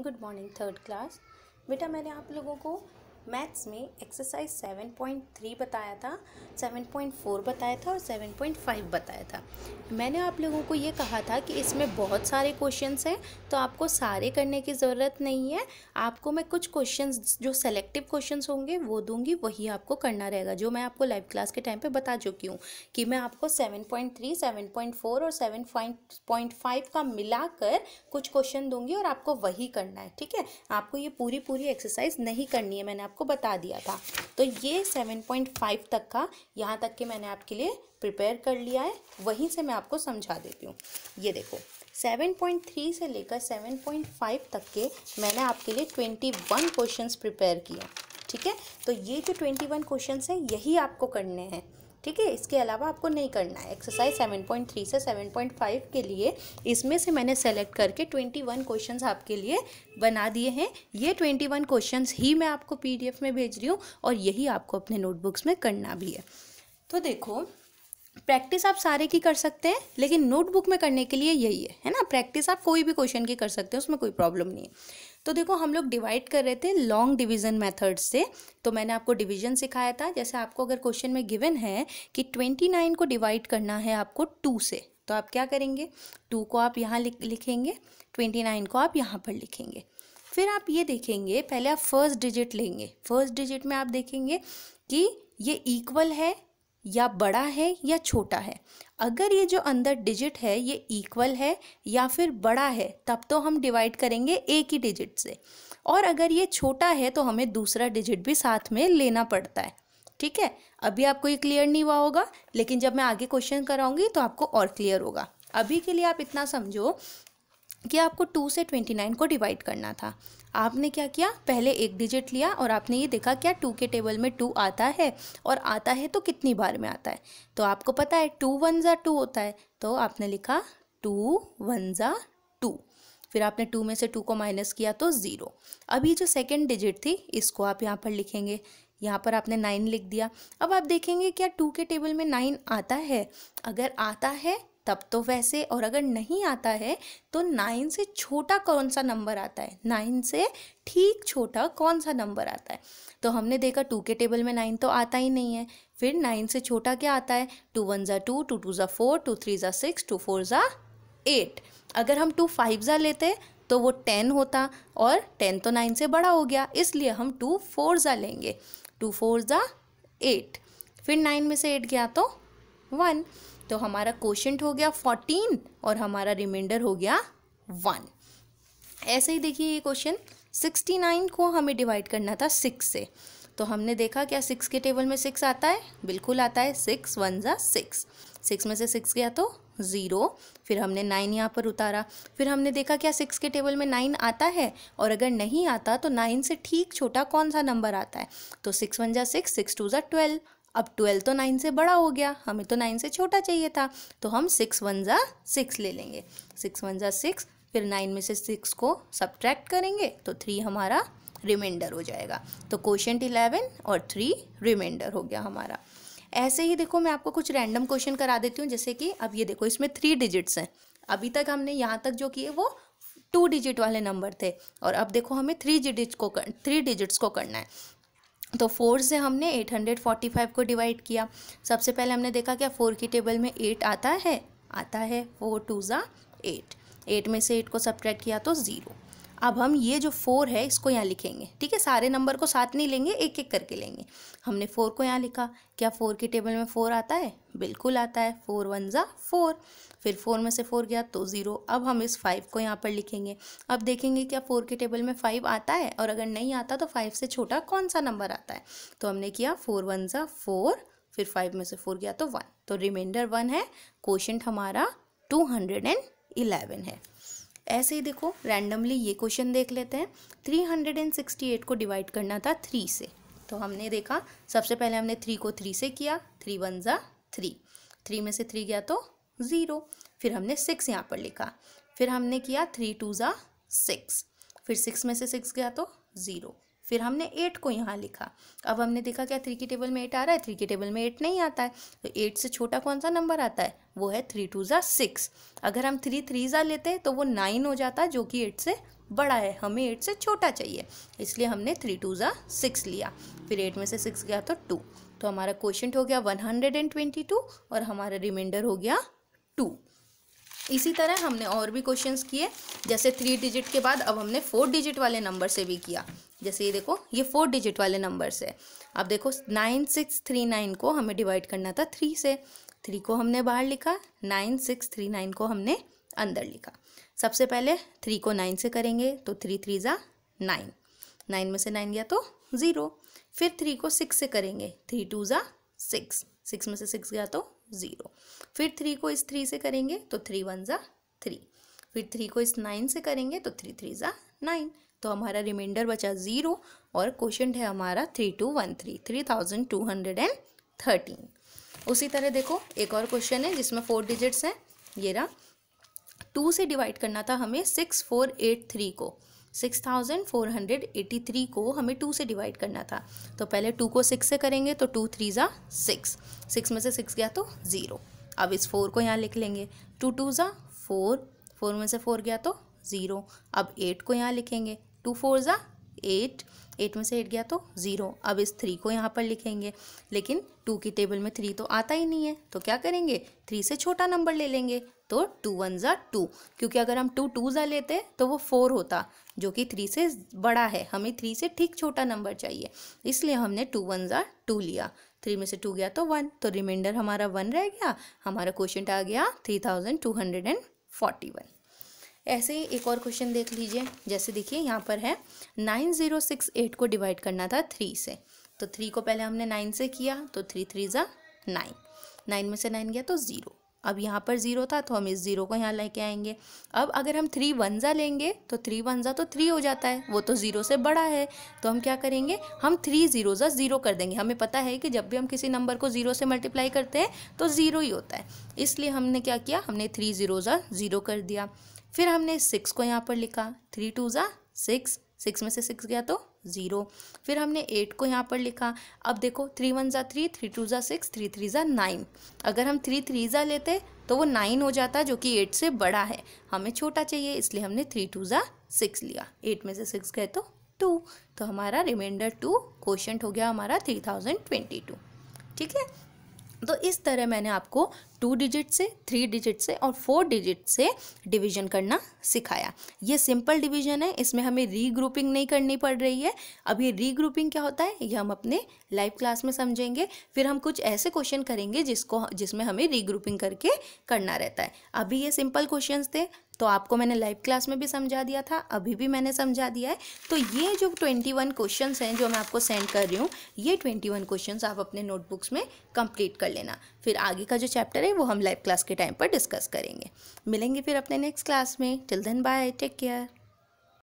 good morning third class बेटा मैंने आप लोगों को मैथ्स में एक्सरसाइज सेवन पॉइंट थ्री बताया था सेवन पॉइंट फोर बताया था और सेवन पॉइंट फाइव बताया था मैंने आप लोगों को ये कहा था कि इसमें बहुत सारे क्वेश्चंस हैं तो आपको सारे करने की ज़रूरत नहीं है आपको मैं कुछ क्वेश्चंस जो सेलेक्टिव क्वेश्चंस होंगे वो दूंगी वही आपको करना रहेगा जो मैं आपको लाइव क्लास के टाइम पर बता चुकी हूँ कि मैं आपको seven point three seven point four और सेवन पॉइंट फाइव का कर कुछ क्वेश्चन दूंगी और आपको वही करना है ठीक है आपको ये पूरी पूरी एक्सरसाइज नहीं करनी है मैंने आपको बता दिया था तो ये 7.5 तक का यहाँ तक के मैंने आपके लिए प्रिपेयर कर लिया है वहीं से मैं आपको समझा देती हूँ ये देखो 7.3 से लेकर 7.5 तक के मैंने आपके लिए 21 क्वेश्चन प्रिपेयर किए ठीक है तो ये जो 21 क्वेश्चन हैं यही आपको करने हैं ठीक है इसके अलावा आपको नहीं करना है एक्सरसाइज 7.3 से 7.5 के लिए इसमें से मैंने सेलेक्ट करके 21 क्वेश्चंस आपके लिए बना दिए हैं ये 21 क्वेश्चंस ही मैं आपको पीडीएफ में भेज रही हूँ और यही आपको अपने नोटबुक्स में करना भी है तो देखो प्रैक्टिस आप सारे की कर सकते हैं लेकिन नोटबुक में करने के लिए यही है है ना प्रैक्टिस आप कोई भी क्वेश्चन की कर सकते हैं उसमें कोई प्रॉब्लम नहीं है तो देखो हम लोग डिवाइड कर रहे थे लॉन्ग डिवीज़न मेथड से तो मैंने आपको डिवीजन सिखाया था जैसे आपको अगर क्वेश्चन में गिवन है कि ट्वेंटी नाइन को डिवाइड करना है आपको टू से तो आप क्या करेंगे टू को आप यहाँ लिख लिखेंगे ट्वेंटी नाइन को आप यहाँ पर लिखेंगे फिर आप ये देखेंगे पहले आप फर्स्ट डिजिट लेंगे फर्स्ट डिजिट में आप देखेंगे कि ये इक्वल है या बड़ा है या छोटा है अगर ये जो अंदर डिजिट है ये इक्वल है या फिर बड़ा है तब तो हम डिवाइड करेंगे एक ही डिजिट से और अगर ये छोटा है तो हमें दूसरा डिजिट भी साथ में लेना पड़ता है ठीक है अभी आपको ये क्लियर नहीं हुआ होगा लेकिन जब मैं आगे क्वेश्चन कराऊंगी तो आपको और क्लियर होगा अभी के लिए आप इतना समझो कि आपको टू से ट्वेंटी नाइन को डिवाइड करना था आपने क्या किया पहले एक डिजिट लिया और आपने ये देखा क्या टू के टेबल में टू आता है और आता है तो कितनी बार में आता है तो आपको पता है टू वन ज़ा टू होता है तो आपने लिखा टू वन ज़ा टू फिर आपने टू में से टू को माइनस किया तो ज़ीरो अभी जो सेकेंड डिजिट थी इसको आप यहाँ पर लिखेंगे यहाँ पर आपने नाइन लिख दिया अब आप देखेंगे क्या टू के टेबल में नाइन आता है अगर आता है तब तो वैसे और अगर नहीं आता है तो नाइन से छोटा कौन सा नंबर आता है नाइन से ठीक छोटा कौन सा नंबर आता है तो हमने देखा टू के टेबल में नाइन तो आता ही नहीं है फिर नाइन से छोटा क्या आता है टू वन ज़ा टू टू टू ज़ा फोर टू थ्री ज़ा सिक्स टू फोर ज़ा एट अगर हम टू फाइव ज़ा लेते तो वो टेन होता और टेन तो नाइन से बड़ा हो गया इसलिए हम टू फोर ज़ा लेंगे टू फोर ज़ा एट फिर नाइन में से एट गया तो वन तो हमारा क्वेश्चन हो गया फोर्टीन और हमारा रिमाइंडर हो गया वन ऐसे ही देखिए ये क्वेश्चन सिक्सटी नाइन को हमें डिवाइड करना था सिक्स से तो हमने देखा क्या सिक्स के टेबल में सिक्स आता है बिल्कुल आता है सिक्स वन ज़ा सिक्स सिक्स में से सिक्स गया तो ज़ीरो फिर हमने नाइन यहाँ पर उतारा फिर हमने देखा क्या सिक्स के टेबल में नाइन आता है और अगर नहीं आता तो नाइन से ठीक छोटा कौन सा नंबर आता है तो सिक्स वन ज़ा सिक्स सिक्स टू ज़ा ट्वेल्व अब ट्वेल्व तो नाइन से बड़ा हो गया हमें तो नाइन से छोटा चाहिए था तो हम सिक्स वन ज़ा सिक्स ले लेंगे सिक्स वन ज़ा सिक्स फिर नाइन में से सिक्स को सब्ट्रैक्ट करेंगे तो थ्री हमारा रिमाइंडर हो जाएगा तो क्वेश्चन इलेवन और थ्री रिमाइंडर हो गया हमारा ऐसे ही देखो मैं आपको कुछ रैंडम क्वेश्चन करा देती हूँ जैसे कि अब ये देखो इसमें थ्री डिजिट्स हैं अभी तक हमने यहाँ तक जो किए वो टू डिजिट वाले नंबर थे और अब देखो हमें थ्री डिजिट्स को कर थ्री डिजिट्स को करना है तो फोर से हमने एट हंड्रेड फोर्टी फाइव को डिवाइड किया सबसे पहले हमने देखा क्या फोर की टेबल में एट आता है आता है फोर टू ज़ा एट एट में से एट को सब्ट्रैक्ट किया तो ज़ीरो अब हम ये जो फोर है इसको यहाँ लिखेंगे ठीक है सारे नंबर को साथ नहीं लेंगे एक एक करके लेंगे हमने फोर को यहाँ लिखा क्या फोर के टेबल में फोर आता है बिल्कुल आता है फोर वन ज़ा फोर फिर फोर में से फोर गया तो ज़ीरो अब हम इस फाइव को यहाँ पर लिखेंगे अब देखेंगे क्या फोर के टेबल में फाइव आता है और अगर नहीं आता तो फाइव से छोटा कौन सा नंबर आता है तो हमने किया फोर वन ज़ा फोर फिर फाइव में से फोर गया तो वन तो रिमाइंडर वन है क्वेश्चन हमारा टू हंड्रेड एंड इलेवन है ऐसे ही देखो रैंडमली ये क्वेश्चन देख लेते हैं 368 को डिवाइड करना था थ्री से तो हमने देखा सबसे पहले हमने थ्री को थ्री से किया थ्री वन ज़ा थ्री थ्री में से थ्री गया तो ज़ीरो फिर हमने सिक्स यहाँ पर लिखा फिर हमने किया थ्री टू ज़ा सिक्स फिर सिक्स में से सिक्स गया तो ज़ीरो फिर हमने एट को यहाँ लिखा अब हमने देखा क्या थ्री के टेबल में एट आ रहा है थ्री के टेबल में एट नहीं आता है तो एट से छोटा कौन सा नंबर आता है वो है थ्री टू ज़ा सिक्स अगर हम थ्री थ्री ज़ा लेते हैं तो वो नाइन हो जाता है जो कि एट से बड़ा है हमें एट से छोटा चाहिए इसलिए हमने थ्री टू ज़ा सिक्स लिया फिर एट में से सिक्स गया तो टू तो हमारा क्वेश्चन हो गया one hundred and twenty two और हमारा रिमाइंडर हो गया टू इसी तरह हमने और भी क्वेश्चंस किए जैसे थ्री डिजिट के बाद अब हमने फोर डिजिट वाले नंबर से भी किया जैसे ये देखो ये फोर डिजिट वाले नंबर्स है अब देखो नाइन सिक्स थ्री नाइन को हमें डिवाइड करना था थ्री से थ्री को हमने बाहर लिखा नाइन सिक्स थ्री नाइन को हमने अंदर लिखा सबसे पहले थ्री को नाइन से करेंगे तो थ्री थ्री ज़ा नाइन नाइन में से नाइन गया तो ज़ीरो फिर थ्री को सिक्स से करेंगे थ्री टू ज़ा सिक्स सिक्स में से सिक्स गया तो ज़ीरो फिर थ्री को इस थ्री से करेंगे तो थ्री वन ज़ा थ्री फिर थ्री को इस नाइन से करेंगे तो थ्री थ्री ज़ा नाइन तो हमारा रिमाइंडर बचा ज़ीरो और क्वेश्चन है हमारा three two one three three thousand two hundred and thirteen उसी तरह देखो एक और क्वेश्चन है जिसमें फोर डिजिट्स हैं ये रहा टू से डिवाइड करना था हमें सिक्स फोर एट थ्री को six thousand four hundred eighty three को हमें टू से डिवाइड करना था तो पहले टू को सिक्स से करेंगे तो टू थ्री ज़ा सिक्स सिक्स में से सिक्स गया तो ज़ीरो अब इस फोर को यहाँ लिख लेंगे टू टू ज़ा फोर फोर में से फोर गया तो ज़ीरो अब एट को यहाँ लिखेंगे टू फोर ज़ा एट एट में से एट गया तो ज़ीरो अब इस थ्री को यहाँ पर लिखेंगे लेकिन टू की टेबल में थ्री तो आता ही नहीं है तो क्या करेंगे थ्री से छोटा नंबर ले लेंगे तो टू वन ज़ा टू क्योंकि अगर हम टू टू ज़ा लेते तो वो फोर होता जो कि थ्री से बड़ा है हमें थ्री से ठीक छोटा नंबर चाहिए इसलिए हमने टू वन ज़ा टू लिया थ्री में से टू गया तो वन तो रिमाइंडर हमारा वन रह गया हमारा क्वेश्चन आ गया three thousand two hundred and forty one ऐसे ही एक और क्वेश्चन देख लीजिए जैसे देखिए यहाँ पर है नाइन ज़ीरो सिक्स एट को डिवाइड करना था थ्री से तो थ्री को पहले हमने नाइन से किया तो थ्री थ्री ज़ा नाइन नाइन में से नाइन गया तो ज़ीरो अब यहाँ पर ज़ीरो था तो हम इस ज़ीरो को यहाँ लेके आएंगे अब अगर हम थ्री वन जा लेंगे तो थ्री वन जा तो थ्री हो जाता है वो तो ज़ीरो से बड़ा है तो हम क्या करेंगे हम थ्री ज़ीरो ज़ा ज़ीरो कर देंगे हमें पता है कि जब भी हम किसी नंबर को ज़ीरो से मल्टीप्लाई करते हैं तो ज़ीरो ही होता है इसलिए हमने क्या किया हमने थ्री ज़ीरो ज़ा ज़ीरो कर दिया फिर हमने सिक्स को यहाँ पर लिखा थ्री टू ज़ा सिक्स सिक्स में से सिक्स गया तो ज़ीरो फिर हमने एट को यहाँ पर लिखा अब देखो थ्री वन ज़ा थ्री थ्री टू ज़ा सिक्स थ्री थ्री ज़ा नाइन अगर हम थ्री थ्री ज़ा लेते तो वो नाइन हो जाता जो कि एट से बड़ा है हमें छोटा चाहिए इसलिए हमने थ्री टू ज़ा सिक्स लिया एट में से सिक्स गए तो टू तो हमारा रिमाइंडर टू क्वेश्चन हो गया हमारा थ्री थाउजेंड ट्वेंटी टू ठीक है तो इस तरह मैंने आपको टू डिजिट से थ्री डिजिट से और फोर डिजिट से डिवीजन करना सिखाया ये सिंपल डिवीजन है इसमें हमें रीग्रुपिंग नहीं करनी पड़ रही है अब ये रीग्रुपिंग क्या होता है ये हम अपने लाइव क्लास में समझेंगे फिर हम कुछ ऐसे क्वेश्चन करेंगे जिसको जिसमें हमें रीग्रुपिंग करके करना रहता है अभी ये सिंपल क्वेश्चन थे तो आपको मैंने लाइव क्लास में भी समझा दिया था अभी भी मैंने समझा दिया है तो ये जो ट्वेंटी वन क्वेश्चन हैं जो मैं आपको सेंड कर रही हूँ ये ट्वेंटी वन क्वेश्चन आप अपने नोटबुक्स में कंप्लीट कर लेना फिर आगे का जो चैप्टर है वो हम लाइव क्लास के टाइम पर डिस्कस करेंगे मिलेंगे फिर अपने नेक्स्ट क्लास में till then bye take care